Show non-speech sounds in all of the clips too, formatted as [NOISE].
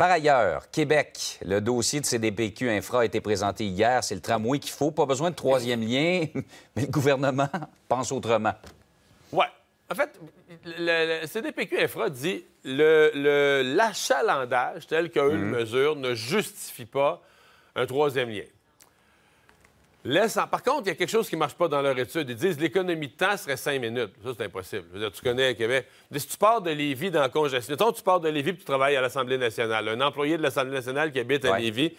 Par ailleurs, Québec, le dossier de CDPQ Infra a été présenté hier. C'est le tramway qu'il faut. Pas besoin de troisième lien, [LAUGHS] mais le gouvernement pense autrement. Oui. En fait, le, CDPQ Infra dit l'achalandage le, l'achalandage tel qu'une mhm. mesure ne justifie pas un troisième lien. Par contre, il y a quelque chose qui ne marche pas dans leur étude. Ils disent l'économie de temps serait cinq minutes. Ça, c'est impossible. Je veux dire, tu connais Québec. Si tu pars de Lévis dans la congestion, tu pars de Lévis et tu travailles à l'Assemblée nationale. Un employé de l'Assemblée nationale qui habite à Lévis,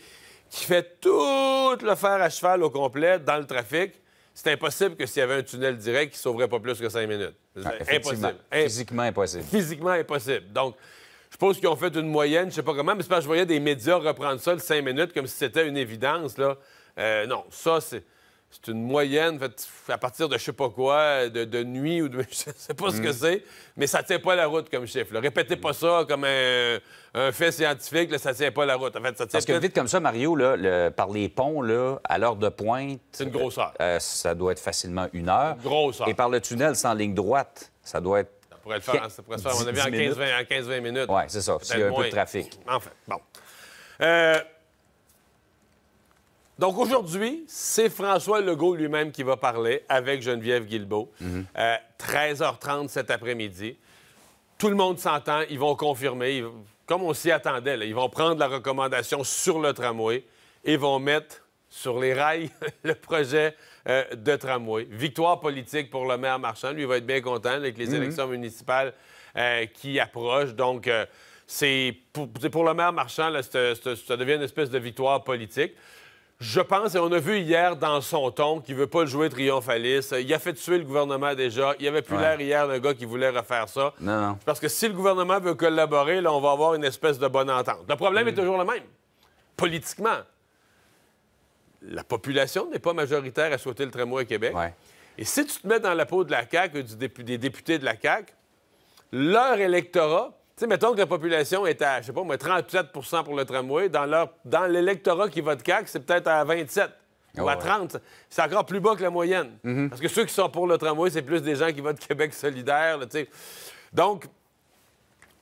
qui fait tout le fer à cheval au complet dans le trafic, c'est impossible que s'il y avait un tunnel direct, il ne sauverait pas plus que cinq minutes. impossible. Physiquement impossible. Physiquement impossible. Donc, je suppose qu'ils ont fait une moyenne, je ne sais pas comment, mais c'est parce que je voyais des médias reprendre ça le cinq minutes comme si c'était une évidence. là. Euh, non, ça, c'est. une moyenne, fait, à partir de je sais pas quoi, de, nuit ou de. [LAUGHS] Je sais pas ce que mm. c'est, mais ça tient pas la route comme chiffre. Répétez pas ça comme un, fait scientifique, là, ça tient pas la route. En fait, ça Parce que vite comme ça, Mario, là, par les ponts, là, à l'heure de pointe. C'est une grosse heure. Euh, ça doit être facilement une heure. Une grosse heure. Et par le tunnel sans ligne droite, ça doit être pourrait le faire, ça pourrait se faire, à mon avis, en 15-20 minutes. Oui, c'est ça, s'il y a un peu de trafic. Enfin, bon. Euh, donc aujourd'hui, c'est François Legault lui-même qui va parler avec Geneviève Guilbeault. 13h30 euh, cet après-midi. Tout le monde s'entend, ils vont confirmer, comme on s'y attendait, ils vont prendre la recommandation sur le tramway et vont mettre sur les rails [LAUGHS] le projet euh, de tramway. Victoire politique pour le maire Marchand. Lui, va être bien content avec les mhm. élections municipales euh, qui approchent. Donc, c'est pour, le maire Marchand, ça devient une espèce de victoire politique. Je pense, et on a vu hier dans son ton qu'il veut pas le jouer triomphaliste. Il a fait tuer le gouvernement déjà. Il avait plus l'air hier d'un gars qui voulait refaire ça. Non, Parce que si le gouvernement veut collaborer, là, on va avoir une espèce de bonne entente. Le problème est mm. toujours le même, politiquement. La population n'est pas majoritaire à souhaiter le tramway à Québec. Et si tu te mets dans la peau de la CAQ, euh, du des députés de la CAQ, leur électorat sais, mettons que la population est à, je sais pas, moi, 37 pour le tramway. Dans dans l'électorat qui vote CAC, c'est peut-être à 27 ou à 30. C'est encore plus bas que la moyenne. Mm-hmm. Parce que ceux qui sont pour le tramway, c'est plus des gens qui votent Québec solidaire, Donc,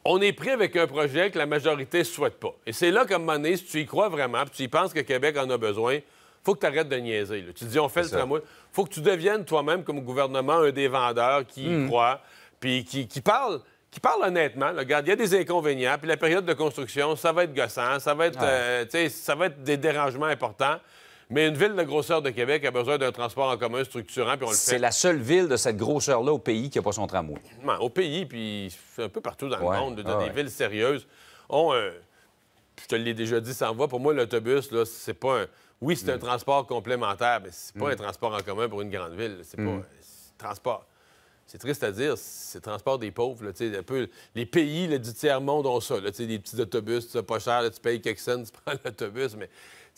on est pris avec un projet que la majorité ne souhaite pas. Et c'est là comme un si tu y crois vraiment, puis tu y penses que Québec en a besoin, faut que tu arrêtes de niaiser. Tu te dis, on fait le tramway. faut que tu deviennes toi-même, comme gouvernement, un des vendeurs qui y mm. croit, puis qui, qui parle qui parle honnêtement. regarde, il y a des inconvénients, puis la période de construction, ça va être gossant, ça va être, euh, ça va être des dérangements importants. Mais une ville de grosseur de Québec a besoin d'un transport en commun structurant, puis on le fait. C'est la seule ville de cette grosseur-là au pays qui n'a pas son tramway. au pays, puis un peu partout dans le monde, dans des villes sérieuses, ont un... Je te l'ai déjà dit en va. pour moi, l'autobus, là, c'est pas un... Oui, c'est un mm. transport complémentaire, mais c'est pas mm. un transport en commun pour une grande ville. C'est pas... pas... Mm. Un transport c'est triste à dire, c'est le transport des pauvres. les pays du tiers-monde ont ça. Là, des petits autobus, pas cher, tu payes quelques cents, [LAUGHS] tu prends l'autobus. Mais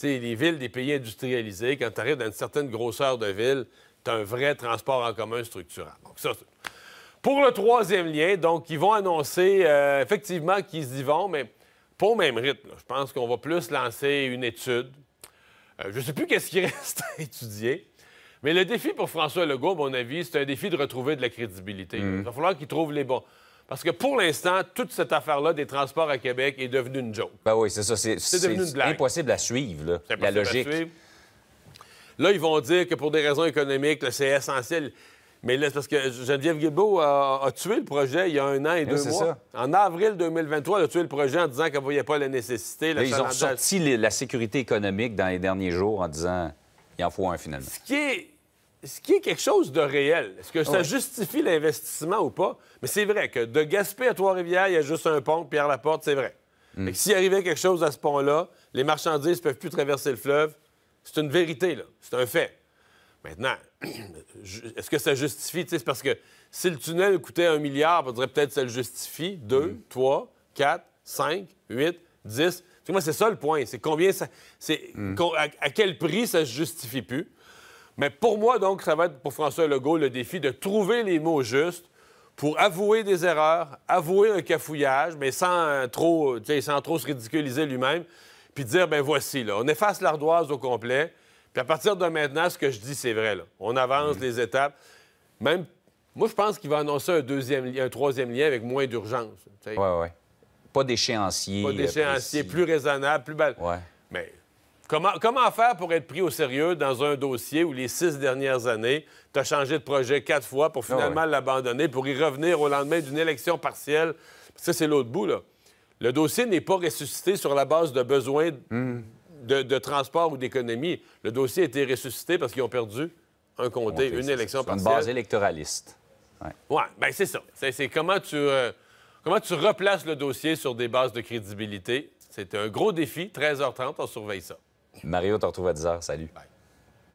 les villes des pays industrialisés, quand tu arrives dans une certaine grosseur de ville, tu as un vrai transport en commun structurant. Donc, ça, pour le troisième lien, donc, ils vont annoncer euh, effectivement qu'ils y vont, mais pas au même rythme. Je pense qu'on va plus lancer une étude. Euh, je ne sais plus qu'est-ce qui [LAUGHS] reste à étudier. Mais le défi pour François Legault, à mon avis, c'est un défi de retrouver de la crédibilité. Mm. Il va falloir qu'il trouve les bons. Parce que pour l'instant, toute cette affaire-là des transports à Québec est devenue une joke. Ben oui, c'est ça. C'est impossible à suivre, là, la logique. Là, ils vont dire que pour des raisons économiques, c'est essentiel. Mais là, parce que Geneviève Guilbeault a, tué le projet il y a un an et eh deux mois. En avril 2023, elle a tué le projet en disant qu'elle ne voyait pas la nécessité. ils ont sorti la sécurité économique dans les derniers jours en disant il en faut un finalement. Ce qui est ce qui est quelque chose de réel. Est-ce que ça justifie l'investissement ou pas? Mais c'est vrai que de Gaspé à Trois-Rivières, il y a juste un pont, Pierre Laporte, c'est vrai. Mm. s'il arrivait quelque chose à ce pont-là, les marchandises ne peuvent plus traverser le fleuve. C'est une vérité, là. C'est un fait. Maintenant, [CLEARS THROAT] est-ce que ça justifie? C'est parce que si le tunnel coûtait un milliard, on dirait peut-être que ça le justifie. Deux, hmm. trois, quatre, cinq, huit, dix. Moi, c'est ça le point. C'est combien C'est, hmm. à, quel prix ça se justifie plus? Mais pour moi, donc, ça va être pour François Legault le défi de trouver les mots justes pour avouer des erreurs, avouer un cafouillage, mais sans euh, trop, sans trop se ridiculiser lui-même, puis dire, ben voici, là, on efface l'ardoise au complet, puis à partir de maintenant, ce que je dis, c'est vrai. Là. On avance mm. les étapes. Même, moi, je pense qu'il va annoncer un, deuxième, un troisième lien avec moins d'urgence. Oui, oui. Pas d'échéancier. Pas d'échéancier, euh, plus raisonnable, plus bal. Ouais. Mais Comment, faire pour être pris au sérieux dans un dossier où les six dernières années, tu as changé de projet quatre fois pour ah finalement l'abandonner, pour y revenir au lendemain d'une élection partielle? Ça, c'est l'autre bout, là. Le dossier n'est pas ressuscité sur la base de besoins hmm. de, transport ou d'économie. Le dossier a été ressuscité parce qu'ils ont perdu un comté, une élection partielle. Une base électoraliste. Oui, ouais, bien, c'est ça. C'est comment tu... Euh, comment tu replaces le dossier sur des bases de crédibilité? C'est un gros défi. 13h30, on surveille ça. Mario, te retrouve à 10h. Salut. Bye.